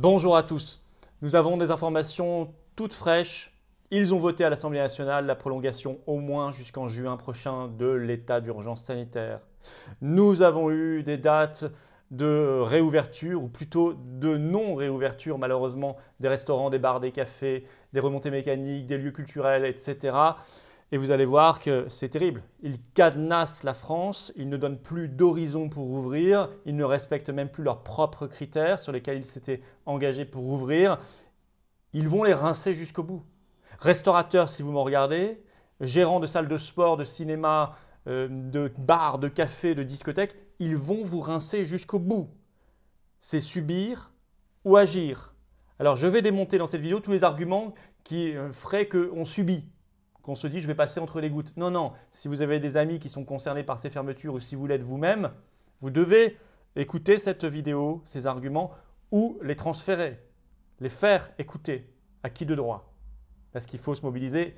Bonjour à tous. Nous avons des informations toutes fraîches. Ils ont voté à l'Assemblée nationale la prolongation au moins jusqu'en juin prochain de l'état d'urgence sanitaire. Nous avons eu des dates de réouverture, ou plutôt de non-réouverture malheureusement, des restaurants, des bars, des cafés, des remontées mécaniques, des lieux culturels, etc. Et vous allez voir que c'est terrible. Ils cadenassent la France, ils ne donnent plus d'horizon pour ouvrir, ils ne respectent même plus leurs propres critères sur lesquels ils s'étaient engagés pour ouvrir. Ils vont les rincer jusqu'au bout. Restaurateurs, si vous m'en regardez, gérants de salles de sport, de cinéma, euh, de bars, de cafés, de discothèques, ils vont vous rincer jusqu'au bout. C'est subir ou agir. Alors je vais démonter dans cette vidéo tous les arguments qui euh, feraient qu'on subit on se dit je vais passer entre les gouttes. Non, non, si vous avez des amis qui sont concernés par ces fermetures ou si vous l'êtes vous-même, vous devez écouter cette vidéo, ces arguments, ou les transférer, les faire écouter. À qui de droit Parce qu'il faut se mobiliser.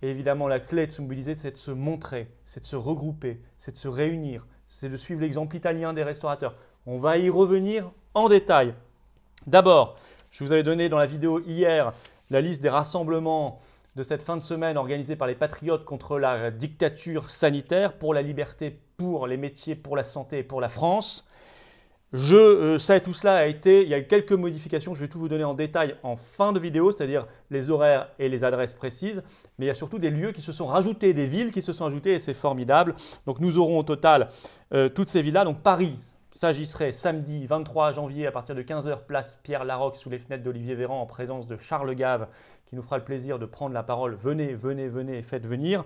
Et évidemment, la clé de se mobiliser, c'est de se montrer, c'est de se regrouper, c'est de se réunir, c'est de suivre l'exemple italien des restaurateurs. On va y revenir en détail. D'abord, je vous avais donné dans la vidéo hier la liste des rassemblements de cette fin de semaine organisée par les Patriotes contre la dictature sanitaire, pour la liberté, pour les métiers, pour la santé et pour la France. Je, euh, ça et tout cela a été, il y a eu quelques modifications, je vais tout vous donner en détail en fin de vidéo, c'est-à-dire les horaires et les adresses précises, mais il y a surtout des lieux qui se sont rajoutés, des villes qui se sont ajoutées et c'est formidable. Donc nous aurons au total euh, toutes ces villes-là, donc Paris, s'agisserait samedi 23 janvier à partir de 15h, place Pierre Larocque sous les fenêtres d'Olivier Véran en présence de Charles Gave qui nous fera le plaisir de prendre la parole. Venez, venez, venez faites venir.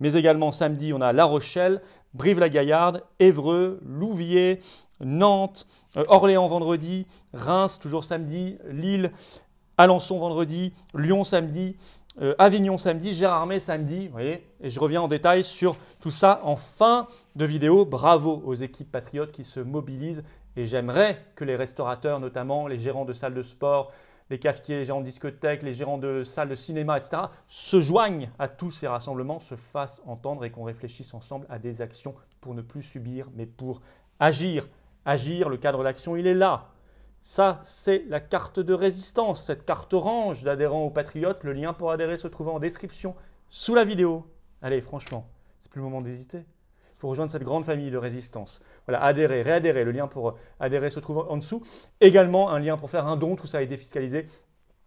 Mais également samedi, on a La Rochelle, Brive-la-Gaillarde, Évreux, Louviers, Nantes, euh, Orléans vendredi, Reims toujours samedi, Lille, Alençon vendredi, Lyon samedi. Euh, Avignon samedi, Gérard Armé samedi, vous voyez, et je reviens en détail sur tout ça en fin de vidéo. Bravo aux équipes patriotes qui se mobilisent et j'aimerais que les restaurateurs, notamment les gérants de salles de sport, les cafetiers, les gérants de discothèques, les gérants de salles de cinéma, etc., se joignent à tous ces rassemblements, se fassent entendre et qu'on réfléchisse ensemble à des actions pour ne plus subir, mais pour agir. Agir, le cadre d'action, il est là. Ça, c'est la carte de résistance, cette carte orange d'adhérent aux Patriotes. Le lien pour adhérer se trouve en description sous la vidéo. Allez, franchement, c'est plus le moment d'hésiter. Il faut rejoindre cette grande famille de résistance. Voilà, adhérer, réadhérer. Le lien pour adhérer se trouve en dessous. Également, un lien pour faire un don. Tout ça été défiscalisé.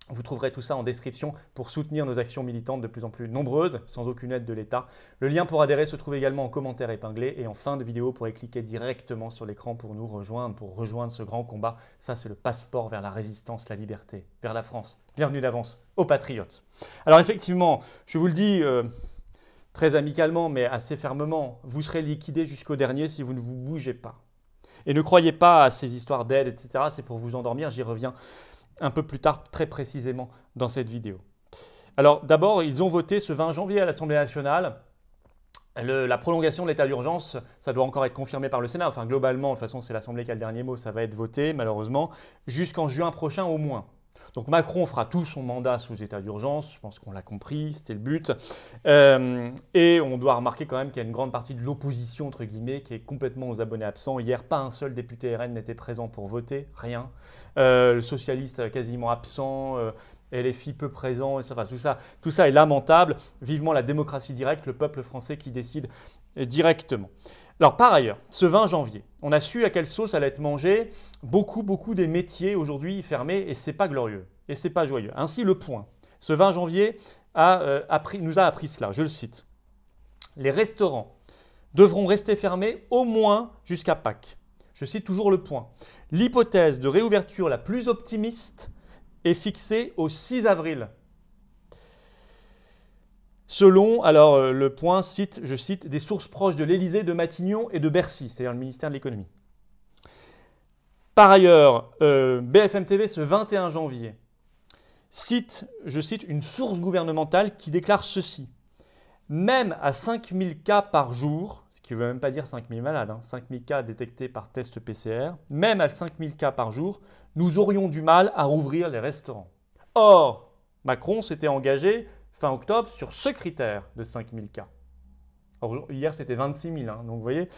Vous trouverez tout ça en description pour soutenir nos actions militantes de plus en plus nombreuses, sans aucune aide de l'État. Le lien pour adhérer se trouve également en commentaire épinglé et en fin de vidéo, vous pourrez cliquer directement sur l'écran pour nous rejoindre, pour rejoindre ce grand combat. Ça, c'est le passeport vers la résistance, la liberté, vers la France. Bienvenue d'avance aux patriotes. Alors effectivement, je vous le dis euh, très amicalement, mais assez fermement, vous serez liquidés jusqu'au dernier si vous ne vous bougez pas. Et ne croyez pas à ces histoires d'aide, etc. C'est pour vous endormir, j'y reviens un peu plus tard très précisément dans cette vidéo. Alors d'abord, ils ont voté ce 20 janvier à l'Assemblée nationale la prolongation de l'état d'urgence, ça doit encore être confirmé par le Sénat. Enfin, globalement, de toute façon, c'est l'Assemblée qui a le dernier mot, ça va être voté, malheureusement, jusqu'en juin prochain au moins. Donc Macron fera tout son mandat sous état d'urgence, je pense qu'on l'a compris, c'était le but. Euh, et on doit remarquer quand même qu'il y a une grande partie de l'opposition, entre guillemets, qui est complètement aux abonnés absents. Hier, pas un seul député RN n'était présent pour voter, rien. Euh, le socialiste quasiment absent. les euh, LFI peu présent, enfin, tout ça, tout ça est lamentable. Vivement la démocratie directe, le peuple français qui décide directement. Alors par ailleurs, ce 20 janvier, on a su à quelle sauce allait être mangée beaucoup, beaucoup des métiers aujourd'hui fermés et c'est pas glorieux et c'est pas joyeux. Ainsi, le point, ce 20 janvier a, euh, nous a appris cela, je le cite. Les restaurants devront rester fermés au moins jusqu'à Pâques. Je cite toujours le point. L'hypothèse de réouverture la plus optimiste est fixée au 6 avril. Selon, alors euh, le point cite, je cite, des sources proches de l'Elysée, de Matignon et de Bercy, c'est-à-dire le ministère de l'économie. Par ailleurs, euh, BFM TV, ce 21 janvier, cite, je cite, une source gouvernementale qui déclare ceci. Même à 5000 cas par jour, ce qui ne veut même pas dire 5000 malades, 5000 hein, cas détectés par test PCR, même à 5000 cas par jour, nous aurions du mal à rouvrir les restaurants. Or, Macron s'était engagé fin octobre sur ce critère de 5000 cas. hier, c'était 26 000, hein, donc vous voyez.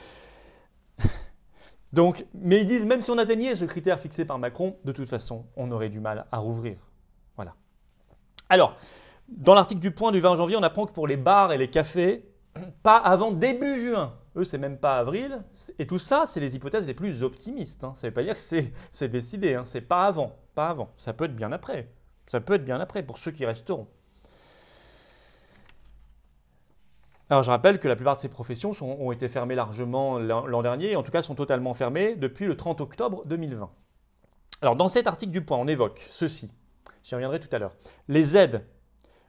donc, mais ils disent, même si on atteignait ce critère fixé par Macron, de toute façon, on aurait du mal à rouvrir. Voilà. Alors, dans l'article du Point du 20 janvier, on apprend que pour les bars et les cafés, pas avant début juin. Eux, c'est même pas avril. Et tout ça, c'est les hypothèses les plus optimistes. Hein. Ça ne veut pas dire que c'est décidé. Hein. C'est pas avant. Pas avant. Ça peut être bien après. Ça peut être bien après pour ceux qui resteront. Alors je rappelle que la plupart de ces professions ont été fermées largement l'an dernier, et en tout cas sont totalement fermées depuis le 30 octobre 2020. Alors dans cet article du Point, on évoque ceci, j'y reviendrai tout à l'heure. Les aides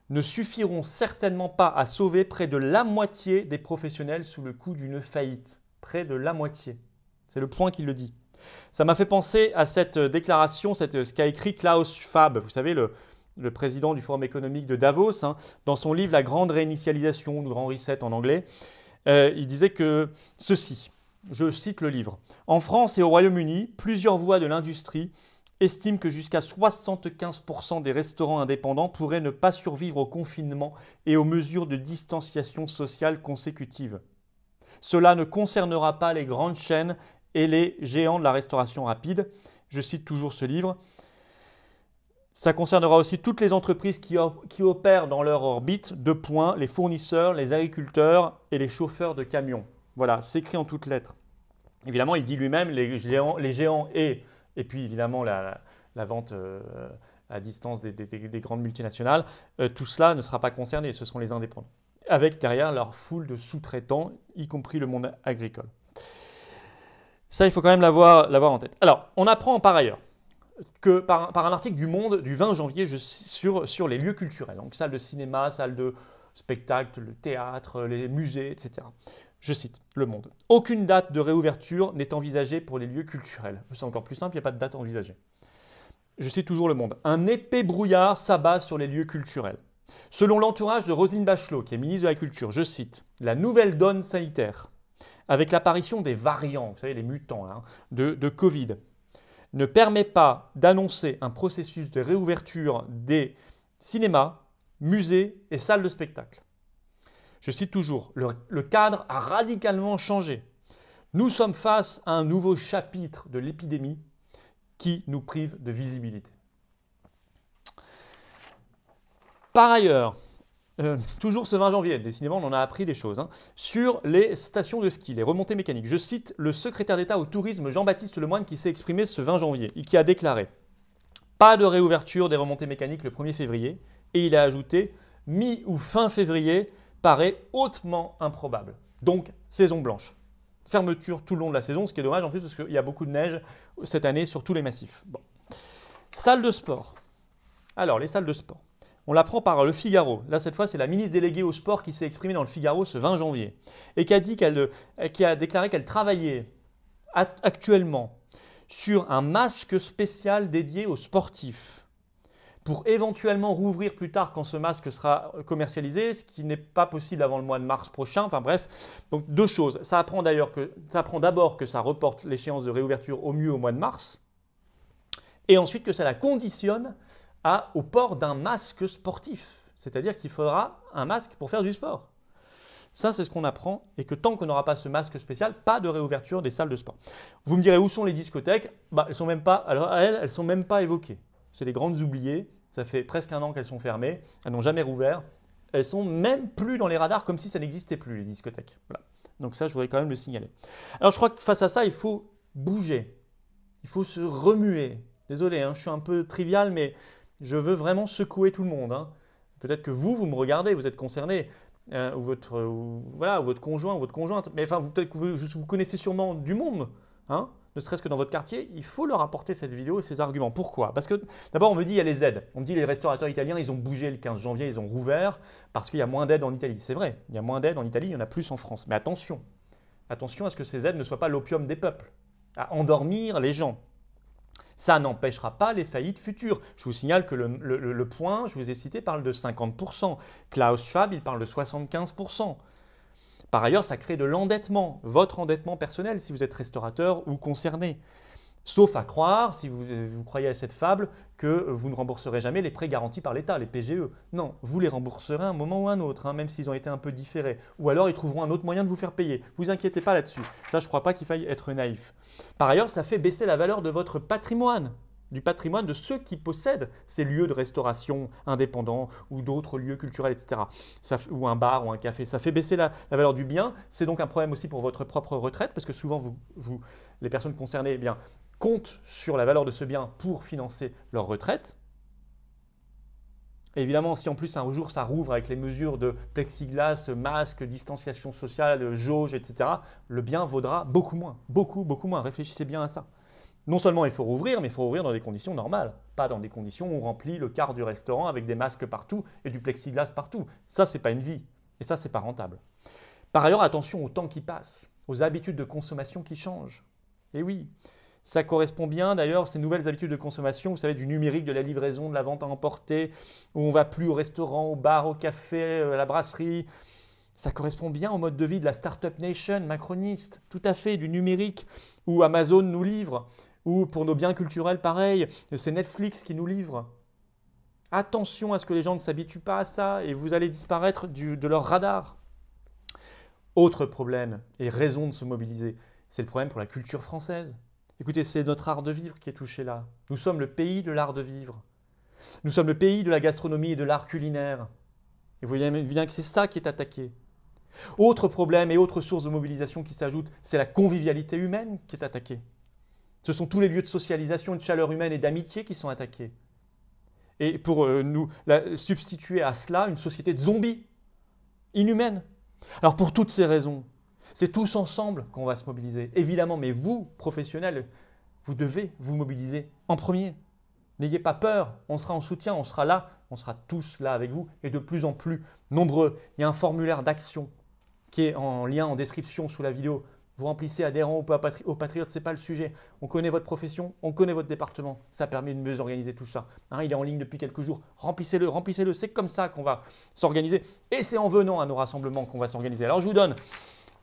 ne suffiront certainement pas à sauver près de la moitié des professionnels sous le coup d'une faillite. Près de la moitié. C'est le point qui le dit. Ça m'a fait penser à cette euh, déclaration, euh, ce qu'a écrit Klaus Schwab, vous savez, le, le président du Forum économique de Davos, hein, dans son livre La Grande Réinitialisation, ou Grand Reset en anglais, euh, il disait que ceci, je cite le livre, En France et au Royaume-Uni, plusieurs voix de l'industrie estiment que jusqu'à 75% des restaurants indépendants pourraient ne pas survivre au confinement et aux mesures de distanciation sociale consécutives. Cela ne concernera pas les grandes chaînes et les géants de la restauration rapide. Je cite toujours ce livre. Ça concernera aussi toutes les entreprises qui, opèrent dans leur orbite, de points, les fournisseurs, les agriculteurs et les chauffeurs de camions. Voilà, c'est écrit en toutes lettres. Évidemment, il dit lui-même les géants, et, et puis évidemment la, vente euh, à distance des, grandes multinationales, euh, tout cela ne sera pas concerné, ce sont les indépendants, avec derrière leur foule de sous-traitants, y compris le monde agricole. Ça, il faut quand même l'avoir en tête. Alors, on apprend par ailleurs que par, un article du Monde du 20 janvier sur, les lieux culturels, donc salle de cinéma, salle de spectacle, le théâtre, les musées, etc. Je cite Le Monde. Aucune date de réouverture n'est envisagée pour les lieux culturels. C'est encore plus simple, il n'y a pas de date envisagée. Je cite toujours Le Monde. Un épais brouillard s'abat sur les lieux culturels. Selon l'entourage de Rosine Bachelot, qui est ministre de la Culture, je cite La nouvelle donne sanitaire, avec l'apparition des variants, vous savez, les mutants, hein, de Covid, ne permet pas d'annoncer un processus de réouverture des cinémas, musées et salles de spectacle. Je cite toujours, le, le cadre a radicalement changé. Nous sommes face à un nouveau chapitre de l'épidémie qui nous prive de visibilité. Par ailleurs, euh, toujours ce 20 janvier, décidément on en a appris des choses, hein, sur les stations de ski, les remontées mécaniques. Je cite le secrétaire d'État au tourisme Jean-Baptiste Lemoyne qui s'est exprimé ce 20 janvier et qui a déclaré Pas de réouverture des remontées mécaniques le 1er février. Et il a ajouté Mi ou fin février paraît hautement improbable. Donc saison blanche. Fermeture tout le long de la saison, ce qui est dommage en plus parce qu'il y a beaucoup de neige cette année sur tous les massifs. Bon. de sport. Alors, les salles de sport on l'apprend par le Figaro. Là, cette fois, c'est la ministre déléguée au sport qui s'est exprimée dans le Figaro ce 20 janvier et qui a, dit qu'elle, euh, qui a déclaré qu'elle travaillait actuellement sur un masque spécial dédié aux sportifs pour éventuellement rouvrir plus tard quand ce masque sera commercialisé, ce qui n'est pas possible avant le mois de mars prochain. Enfin bref, donc deux choses. Ça apprend d'ailleurs que ça apprend d'abord que ça reporte l'échéance de réouverture au mieux au mois de mars, et ensuite que ça la conditionne à, au port d'un masque sportif. C'est-à-dire qu'il faudra un masque pour faire du sport. Ça, c'est ce qu'on apprend et que tant qu'on n'aura pas ce masque spécial, pas de réouverture des salles de sport. Vous me direz où sont les discothèques bah, Elles sont même pas. Alors elles, elles sont même pas évoquées. C'est les grandes oubliées. Ça fait presque un an qu'elles sont fermées. Elles n'ont jamais rouvert. Elles sont même plus dans les radars, comme si ça n'existait plus les discothèques. Voilà. Donc ça, je voudrais quand même le signaler. Alors je crois que face à ça, il faut bouger. Il faut se remuer. Désolé, hein, je suis un peu trivial, mais je veux vraiment secouer tout le monde. Hein. Peut-être que vous, vous me regardez, vous êtes concerné, euh, ou votre, voilà, votre conjoint, ou votre conjointe. Mais enfin, peut-être vous, vous, connaissez sûrement du monde, hein, ne serait-ce que dans votre quartier. Il faut leur apporter cette vidéo et ces arguments. Pourquoi Parce que d'abord, on me dit il y a les aides. On me dit les restaurateurs italiens, ils ont bougé le 15 janvier, ils ont rouvert parce qu'il y a moins d'aides en Italie. C'est vrai, il y a moins d'aides en Italie, il y en a plus en France. Mais attention, attention à ce que ces aides ne soient pas l'opium des peuples, à endormir les gens. Ça n'empêchera pas les faillites futures. Je vous signale que le, le, point, je vous ai cité, parle de 50%. Klaus Schwab, il parle de 75%. Par ailleurs, ça crée de l'endettement, votre endettement personnel si vous êtes restaurateur ou concerné. Sauf à croire, si euh, vous, croyez à cette fable, que vous ne rembourserez jamais les prêts garantis par l'État, les PGE. Non, vous les rembourserez à un moment ou un autre, hein, même s'ils ont été un peu différés. Ou alors ils trouveront un autre moyen de vous faire payer. Vous inquiétez pas là-dessus. Ça, je ne crois pas qu'il faille être naïf. Par ailleurs, ça fait baisser la valeur de votre patrimoine du patrimoine de ceux qui possèdent ces lieux de restauration indépendants ou d'autres lieux culturels, etc. ou un bar ou un café. Ça fait baisser la, valeur du bien. C'est donc un problème aussi pour votre propre retraite, parce que souvent, les personnes concernées, eh bien, comptent sur la valeur de ce bien pour financer leur retraite. évidemment, si en plus un jour ça rouvre avec les mesures de plexiglas, masque, distanciation sociale, jauge, etc., le bien vaudra beaucoup moins, beaucoup, beaucoup moins. Réfléchissez bien à ça. Non seulement il faut rouvrir, mais il faut rouvrir dans des conditions normales, pas dans des conditions où on remplit le quart du restaurant avec des masques partout et du plexiglas partout. Ça, c'est pas une vie, et ça, c'est pas rentable. Par ailleurs, attention au temps qui passe, aux habitudes de consommation qui changent. Et oui, ça correspond bien d'ailleurs ces nouvelles habitudes de consommation, vous savez, du numérique, de la livraison, de la vente à emporter, où on va plus au restaurant, au bar, au café, euh, à la brasserie. Ça correspond bien au mode de vie de la Startup Nation macroniste, tout à fait, du numérique, où Amazon nous livre, ou pour nos biens culturels, pareil, c'est Netflix qui nous livre. Attention à ce que les gens ne s'habituent pas à ça et vous allez disparaître de leur radar. Autre problème et raison de se mobiliser, c'est le problème pour la culture française. Écoutez, c'est notre art de vivre qui est touché là. Nous sommes le pays de l'art de vivre. Nous sommes le pays de la gastronomie et de l'art culinaire. Et vous voyez bien que c'est ça qui est attaqué. Autre problème et autre source de mobilisation qui s'ajoute, c'est la convivialité humaine qui est attaquée. Ce sont tous les lieux de socialisation, de chaleur humaine et d'amitié qui sont attaqués. Et pour euh, nous substituer à cela une société de zombies, inhumaine. Alors pour toutes ces raisons, c'est tous ensemble qu'on va se mobiliser, évidemment, mais vous, professionnels, vous devez vous mobiliser en premier. N'ayez pas peur, on sera en soutien, on sera là, on sera tous là avec vous et de plus en plus nombreux. Il y a un formulaire d'action qui est en lien en description sous la vidéo. Vous remplissez adhérent ou aux patriotes, c'est pas le sujet. On connaît votre profession, on connaît votre département. Ça permet de mieux organiser tout ça. Hein, il est en ligne depuis quelques jours. Remplissez-le, remplissez-le. C'est comme ça qu'on va s'organiser. Et c'est en venant à nos rassemblements qu'on va s'organiser. Alors je vous donne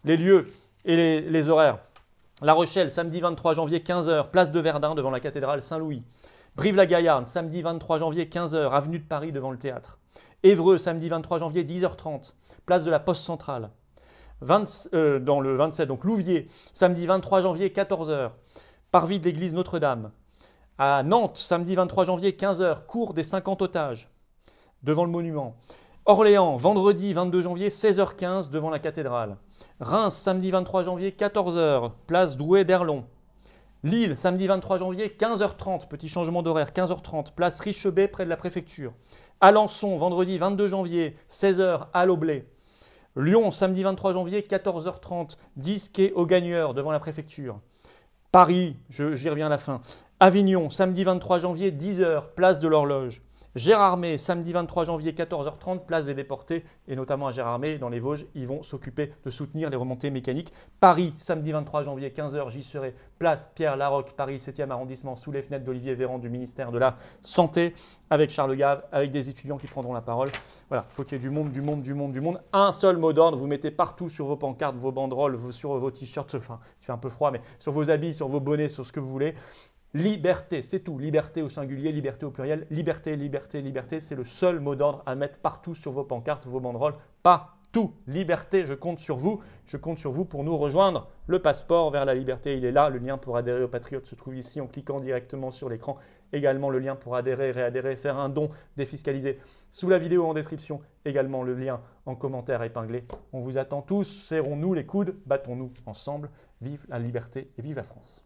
les lieux et les, horaires. La Rochelle, samedi 23 janvier, 15h, place de Verdun devant la cathédrale Saint-Louis. Brive-la-Gaillarde, samedi 23 janvier, 15h, avenue de Paris devant le théâtre. Évreux, samedi 23 janvier, 10h30, place de la Poste Centrale. Euh, dans le 27, donc Louviers, samedi 23 janvier, 14h, parvis de l'église Notre-Dame. À Nantes, samedi 23 janvier, 15h, cours des 50 otages, devant le monument. Orléans, vendredi 22 janvier, 16h15, devant la cathédrale. Reims, samedi 23 janvier, 14h, place Douai d'Erlon. Lille, samedi 23 janvier, 15h30, petit changement d'horaire, 15h30, place Richebet, près de la préfecture. Alençon, vendredi 22 janvier, 16h, à l'Aublé. Lyon, samedi 23 janvier, 14h30, 10 quai aux gagneurs, devant la préfecture. Paris, j'y reviens à la fin. Avignon, samedi 23 janvier, 10h, place de l'horloge. Gérardmer, samedi 23 janvier, 14h30, place des déportés, et notamment à Gérardmer, dans les Vosges, ils vont s'occuper de soutenir les remontées mécaniques. Paris, samedi 23 janvier, 15h, j'y serai, place Pierre Larocque, Paris 7e arrondissement, sous les fenêtres d'Olivier Véran du ministère de la Santé, avec Charles Gave, avec des étudiants qui prendront la parole. Voilà, faut qu'il y ait du monde, du monde, du monde, du monde. Un seul mot d'ordre, vous mettez partout sur vos pancartes, vos banderoles, sur vos t-shirts, enfin, il fait un peu froid, mais sur vos habits, sur vos bonnets, sur ce que vous voulez. Liberté, c'est tout. Liberté au singulier, liberté au pluriel. Liberté, liberté, liberté, c'est le seul mot d'ordre à mettre partout sur vos pancartes, vos banderoles. tout. Liberté, je compte sur vous. Je compte sur vous pour nous rejoindre. Le passeport vers la liberté, il est là. Le lien pour adhérer aux Patriotes se trouve ici en cliquant directement sur l'écran. Également le lien pour adhérer, réadhérer, faire un don défiscalisé sous la vidéo en description. Également le lien en commentaire épinglé. On vous attend tous. Serrons-nous les coudes, battons-nous ensemble. Vive la liberté et vive la France.